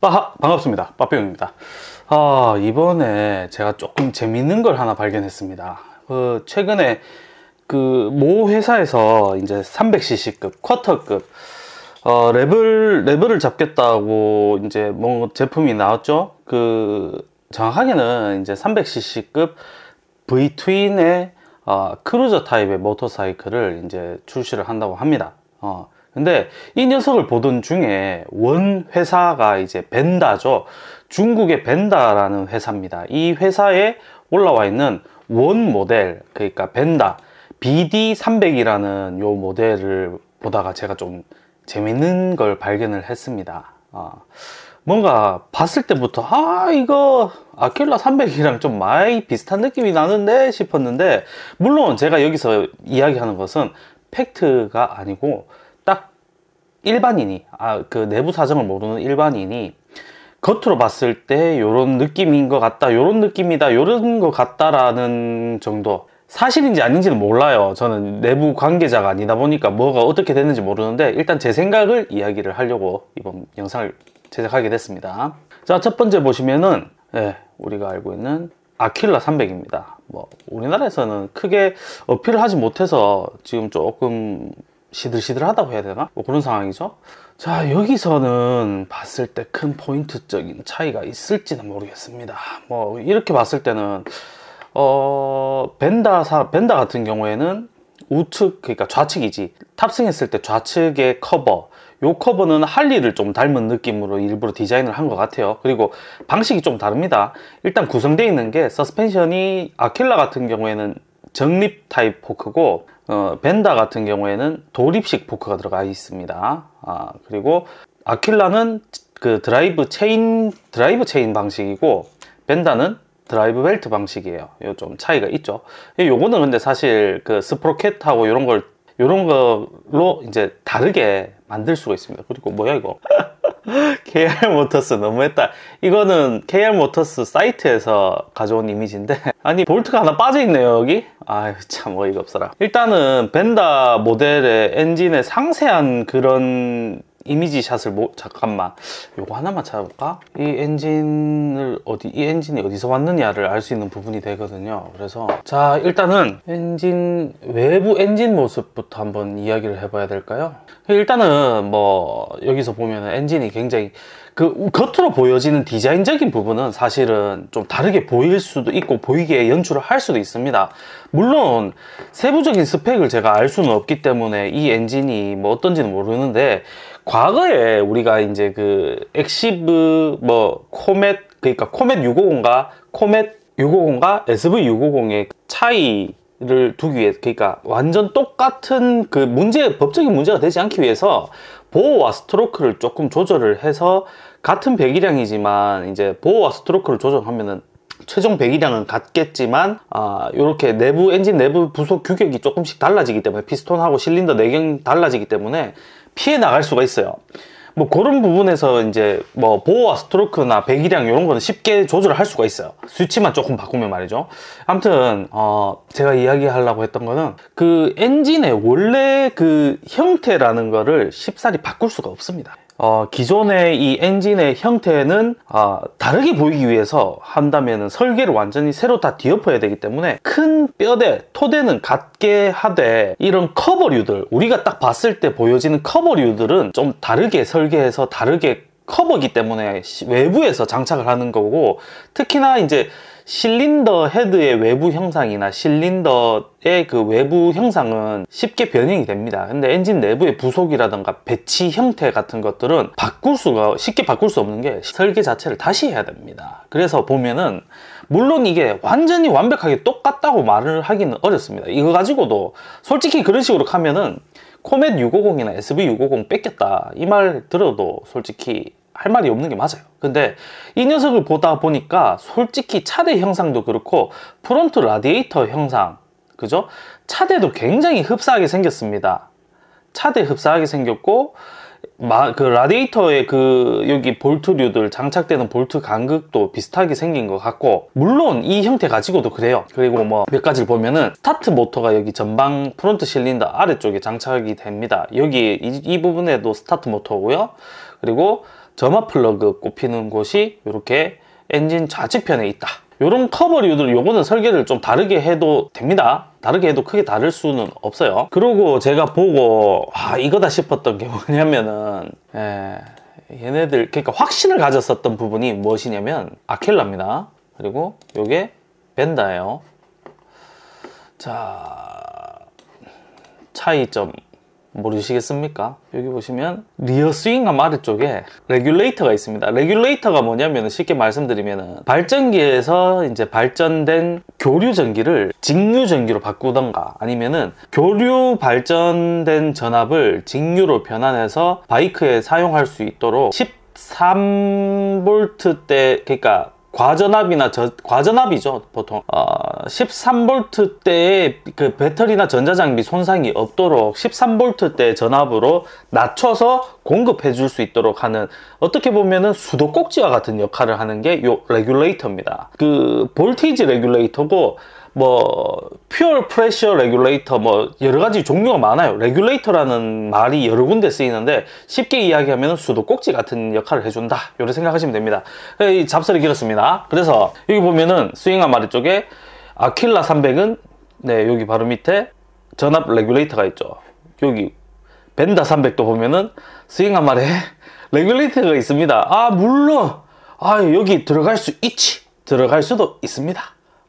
빠하, 아, 반갑습니다. 빠삐용입니다. 아, 이번에 제가 조금 재밌는 걸 하나 발견했습니다. 그 최근에 그 모 회사에서 이제 300cc급, 쿼터급, 어, 레벨, 레벨을 잡겠다고 이제 뭐 제품이 나왔죠. 그 정확하게는 이제 300cc급 v t w 의 어, 크루저 타입의 모터사이클을 이제 출시를 한다고 합니다. 어, 근데 이 녀석을 보던 중에 원 회사가 이제 벤다죠. 중국의 벤다라는 회사입니다. 이 회사에 올라와 있는 원 모델, 그러니까 벤다 BD300이라는 요 모델을 보다가 제가 좀 재밌는 걸 발견을 했습니다. 어, 뭔가 봤을 때부터 아 이거 아킬라 300이랑 좀 많이 비슷한 느낌이 나는데 싶었는데 물론 제가 여기서 이야기하는 것은 팩트가 아니고 일반인이 아 그 내부 사정을 모르는 일반인이 겉으로 봤을 때 요런 느낌인 것 같다 요런 느낌이다 요런 것 같다라는 정도 사실인지 아닌지는 몰라요 저는 내부 관계자가 아니다 보니까 뭐가 어떻게 됐는지 모르는데 일단 제 생각을 이야기를 하려고 이번 영상을 제작하게 됐습니다 자 첫 번째 보시면은 예, 우리가 알고 있는 아킬라 300입니다 뭐 우리나라에서는 크게 어필을 하지 못해서 지금 조금 시들시들하다고 해야 되나? 뭐 그런 상황이죠. 자 여기서는 봤을 때 큰 포인트적인 차이가 있을지는 모르겠습니다. 뭐 이렇게 봤을 때는 어 벤다 사 벤다 같은 경우에는 우측 그러니까 좌측이지 탑승했을 때 좌측의 커버 요 커버는 할리를 좀 닮은 느낌으로 일부러 디자인을 한 것 같아요 그리고 방식이 좀 다릅니다 일단 구성되어 있는 게 서스펜션이 아킬라 같은 경우에는 정립 타입 포크고 어, 벤다 같은 경우에는 돌입식 포크가 들어가 있습니다. 아, 그리고 아킬라는 그 드라이브 체인 드라이브 체인 방식이고 벤다는 드라이브 벨트 방식이에요. 요 좀 차이가 있죠. 요거는 근데 사실 그 스프로켓하고 이런 걸 이런 걸로 이제 다르게 만들 수가 있습니다. 그리고 뭐야 이거? KR 모터스 너무했다. 이거는 KR 모터스 사이트에서 가져온 이미지인데 아니 볼트가 하나 빠져있네요 여기? 아유 참 어이가 없어라. 일단은 벤다 모델의 엔진의 상세한 그런 이미지 샷을 뭐 잠깐만 요거 하나만 찾아볼까? 이 엔진을 어디 이 엔진이 어디서 왔느냐를 알 수 있는 부분이 되거든요 그래서 자 일단은 엔진 외부 엔진 모습부터 한번 이야기를 해봐야 될까요? 일단은 뭐 여기서 보면 엔진이 굉장히 그 겉으로 보여지는 디자인적인 부분은 사실은 좀 다르게 보일 수도 있고 보이게 연출을 할 수도 있습니다 물론 세부적인 스펙을 제가 알 수는 없기 때문에 이 엔진이 뭐 어떤지는 모르는데 과거에 우리가 이제 그 엑시브 뭐 코멧 그러니까 코멧 650과 코멧 650과 SV650의 차이 를 두기 위해 그러니까 완전 똑같은 그 문제 법적인 문제가 되지 않기 위해서 보호와 스트로크를 조금 조절을 해서 같은 배기량이지만 이제 보호와 스트로크를 조절하면은 최종 배기량은 같겠지만 아 이렇게 내부 엔진 내부 부속 규격이 조금씩 달라지기 때문에 피스톤하고 실린더 내경 달라지기 때문에 피해 나갈 수가 있어요. 뭐 그런 부분에서 이제 뭐 보호와 스트로크나 배기량 이런 거는 쉽게 조절할 수가 있어요 스위치만 조금 바꾸면 말이죠 아무튼 어 제가 이야기하려고 했던 거는 그 엔진의 원래 그 형태라는 거를 쉽사리 바꿀 수가 없습니다 어, 기존의 이 엔진의 형태는 아, 다르게 보이기 위해서 한다면 설계를 완전히 새로 다 뒤엎어야 되기 때문에 큰 뼈대, 토대는 같게 하되 이런 커버류들 우리가 딱 봤을 때 보여지는 커버류들은 좀 다르게 설계해서 다르게 커버기 때문에 외부에서 장착을 하는 거고 특히나 이제 실린더 헤드의 외부 형상이나 실린더의 그 외부 형상은 쉽게 변형이 됩니다. 근데 엔진 내부의 부속이라든가 배치 형태 같은 것들은 바꿀 수가 쉽게 바꿀 수 없는 게 설계 자체를 다시 해야 됩니다. 그래서 보면은 물론 이게 완전히 완벽하게 똑같다고 말을 하기는 어렵습니다. 이거 가지고도 솔직히 그런 식으로 하면은 코멧 650이나 s v 650 뺏겼다 이 말 들어도 솔직히 할 말이 없는 게 맞아요 근데 이 녀석을 보다 보니까 솔직히 차대 형상도 그렇고 프론트 라디에이터 형상 그죠? 차대도 굉장히 흡사하게 생겼습니다 차대 흡사하게 생겼고 마, 그 라디에이터의 그 여기 볼트류들 장착되는 볼트 간극도 비슷하게 생긴 것 같고 물론 이 형태 가지고도 그래요 그리고 뭐 몇 가지를 보면은 스타트 모터가 여기 전방 프론트 실린더 아래쪽에 장착이 됩니다 여기 이, 이 부분에도 스타트 모터고요 그리고 점화 플러그 꼽히는 곳이 이렇게 엔진 좌측편에 있다 요런 커버류들 요거는 설계를 좀 다르게 해도 됩니다 다르게 해도 크게 다를 수는 없어요 그리고 제가 보고 아 이거다 싶었던 게 뭐냐면은 에, 예, 얘네들 그러니까 확신을 가졌었던 부분이 무엇이냐면 아켈라입니다 그리고 요게 벤다예요 자 차이점 모르시겠습니까? 여기 보시면 리어 스윙과 마르 쪽에 레귤레이터가 있습니다. 레귤레이터가 뭐냐면 쉽게 말씀드리면 발전기에서 이제 발전된 교류 전기를 직류 전기로 바꾸던가 아니면은 교류 발전된 전압을 직류로 변환해서 바이크에 사용할 수 있도록 13V 때 그러니까 과전압이나 저, 과전압이죠 보통 어, 13V 때의 그 배터리나 전자장비 손상이 없도록 13V 때 전압으로 낮춰서 공급해 줄 수 있도록 하는 어떻게 보면은 수도 꼭지와 같은 역할을 하는 게 요 레귤레이터입니다 그 볼티지 레귤레이터고 뭐 퓨얼 프레셔 레귤레이터 뭐 여러 가지 종류가 많아요. 레귤레이터라는 말이 여러 군데 쓰이는데 쉽게 이야기하면 수도꼭지 같은 역할을 해준다. 이렇게 생각하시면 됩니다. 잡설이 길었습니다. 그래서 여기 보면은 스윙한 마리 쪽에 아킬라 300은 네 여기 바로 밑에 전압 레귤레이터가 있죠. 여기 벤다 300도 보면은 스윙한 마리에 레귤레이터가 있습니다. 아 물론 아 여기 들어갈 수 있지 들어갈 수도 있습니다.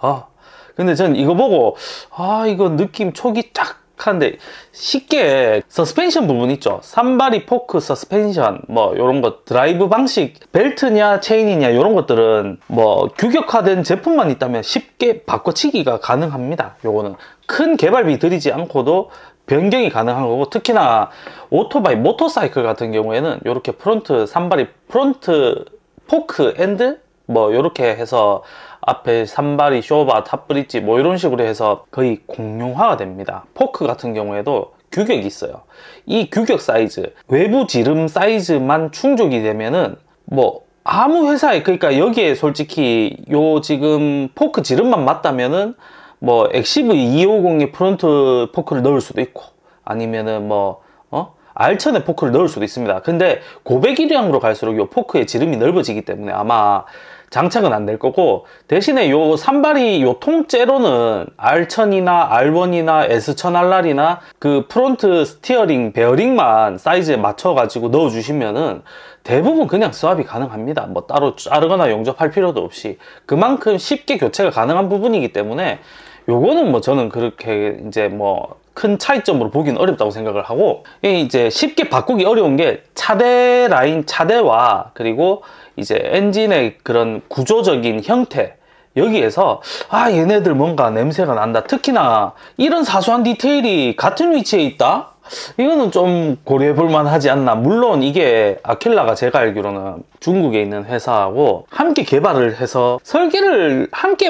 어. 근데 전 이거 보고 아 이거 느낌 촉이 쫙 하는데 쉽게 서스펜션 부분 있죠 삼바리 포크 서스펜션 뭐 이런 것 드라이브 방식 벨트냐 체인이냐 이런 것들은 뭐 규격화된 제품만 있다면 쉽게 바꿔치기가 가능합니다 요거는 큰 개발비 들이지 않고도 변경이 가능한 거고 특히나 오토바이 모터사이클 같은 경우에는 이렇게 프론트 삼바리 프론트 포크 앤드 뭐 이렇게 해서 앞에 산발이 쇼바, 탑브릿지 뭐 이런 식으로 해서 거의 공용화가 됩니다. 포크 같은 경우에도 규격이 있어요. 이 규격 사이즈, 외부 지름 사이즈만 충족이 되면은 뭐 아무 회사에 그러니까 여기에 솔직히 요 지금 포크 지름만 맞다면은 뭐 엑시브 250의 프론트 포크를 넣을 수도 있고 아니면은 뭐 어? 알천에 포크를 넣을 수도 있습니다. 근데 고백이량으로 갈수록 이 포크의 지름이 넓어지기 때문에 아마 장착은 안 될 거고 대신에 요 산발이 요 통째로는 알천이나알원이나 S1000RR이나 그 프론트 스티어링 베어링만 사이즈에 맞춰 가지고 넣어 주시면은 대부분 그냥 수압이 가능합니다. 뭐 따로 자르거나 용접할 필요도 없이 그만큼 쉽게 교체가 가능한 부분이기 때문에 요거는 뭐 저는 그렇게 이제 뭐큰 차이점으로 보기는 어렵다고 생각을 하고 이제 쉽게 바꾸기 어려운 게 차대 라인 차대와 그리고 이제 엔진의 그런 구조적인 형태 여기에서 아 얘네들 뭔가 냄새가 난다 특히나 이런 사소한 디테일이 같은 위치에 있다 이거는 좀 고려해 볼 만하지 않나 물론 이게 아킬라가 제가 알기로는 중국에 있는 회사하고 함께 개발을 해서 설계를 함께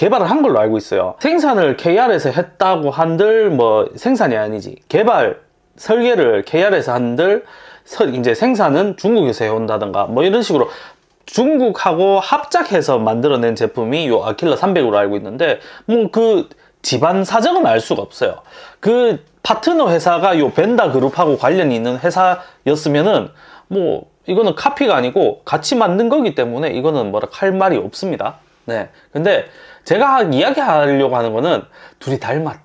개발을 한 걸로 알고 있어요. 생산을 KR에서 했다고 한들 뭐 생산이 아니지. 개발, 설계를 KR에서 한들 이제 생산은 중국에서 해온다든가 뭐 이런 식으로 중국하고 합작해서 만들어낸 제품이 요 아킬라 300으로 알고 있는데 뭐 그 집안 사정은 알 수가 없어요. 그 파트너 회사가 요 벤다 그룹하고 관련이 있는 회사였으면은 뭐 이거는 카피가 아니고 같이 만든 거기 때문에 이거는 뭐라 할 말이 없습니다. 네. 근데 제가 이야기하려고 하는 거는 둘이 닮았다.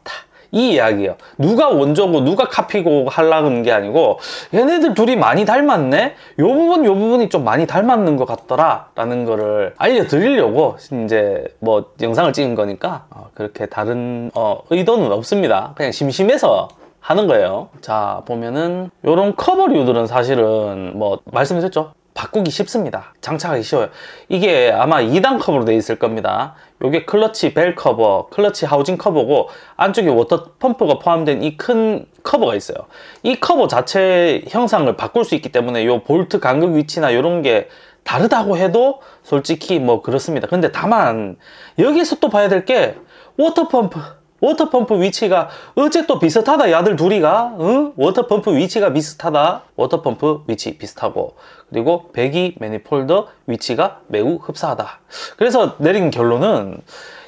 이 이야기예요. 누가 원조고 누가 카피고 하려는 게 아니고 얘네들 둘이 많이 닮았네? 요 부분 요 부분이 좀 많이 닮았는 것 같더라 라는 거를 알려드리려고 이제 뭐 영상을 찍은 거니까 어, 그렇게 다른 어, 의도는 없습니다. 그냥 심심해서 하는 거예요. 자 보면은 요런 커버류들은 사실은 뭐 말씀드렸죠. 바꾸기 쉽습니다 장착하기 쉬워요 이게 아마 2단 커버로 되어 있을 겁니다 요게 클러치 벨 커버 클러치 하우징 커버고 안쪽에 워터 펌프가 포함된 이 큰 커버가 있어요 이 커버 자체 형상을 바꿀 수 있기 때문에 요 볼트 간극 위치나 이런게 다르다고 해도 솔직히 뭐 그렇습니다 근데 다만 여기서 또 봐야 될 게 워터 펌프 워터펌프 위치가 어째 또 비슷하다 야들 둘이가 응? 워터펌프 위치가 비슷하다 워터펌프 위치 비슷하고 그리고 배기 매니폴더 위치가 매우 흡사하다 그래서 내린 결론은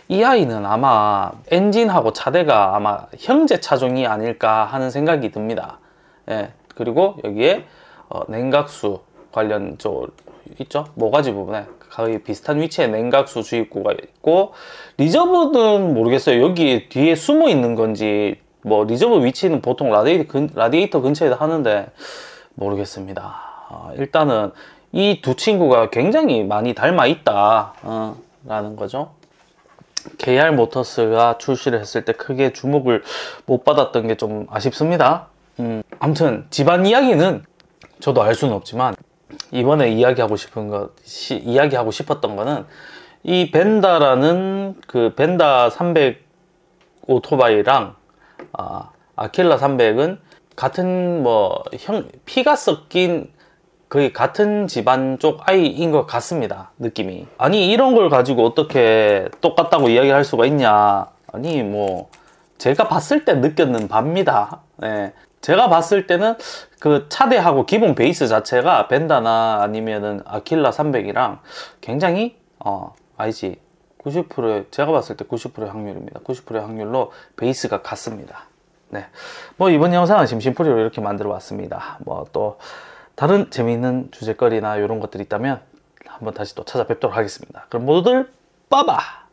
이 아이는 아마 엔진하고 차대가 아마 형제 차종이 아닐까 하는 생각이 듭니다 예, 그리고 여기에 어, 냉각수 관련 저 있죠 모가지 부분에 거의 비슷한 위치에 냉각수 주입구가 있고 리저브는 모르겠어요. 여기 뒤에 숨어 있는 건지 뭐 리저브 위치는 보통 라디에이터, 근, 처에다 하는데 모르겠습니다. 어, 일단은 이 두 친구가 굉장히 많이 닮아 있다 어, 라는 거죠. KR 모터스가 출시를 했을 때 크게 주목을 못 받았던 게 좀 아쉽습니다. 음, 아무튼 집안 이야기는 저도 알 수는 없지만 이번에 이야기하고 싶은 것 시, 이야기하고 싶었던 거는 이 벤다라는 그 벤다 300 오토바이랑 아, 아킬라 300은 같은 뭐 형 피가 섞인 거의 같은 집안 쪽 아이인 것 같습니다 느낌이 아니 이런 걸 가지고 어떻게 똑같다고 이야기할 수가 있냐 아니 뭐 제가 봤을 때 느꼈는 바입니다 네. 제가 봤을 때는 그 차대하고 기본 베이스 자체가 벤다나 아니면은 아킬라 300이랑 굉장히 어 아이지 90%의 제가 봤을 때 90%의 확률입니다. 90%의 확률로 베이스가 같습니다. 네. 뭐 이번 영상은 심심풀이로 이렇게 만들어 봤습니다. 뭐 또 다른 재미있는 주제거리나 이런 것들이 있다면 한번 다시 또 찾아뵙도록 하겠습니다. 그럼 모두들 빠바!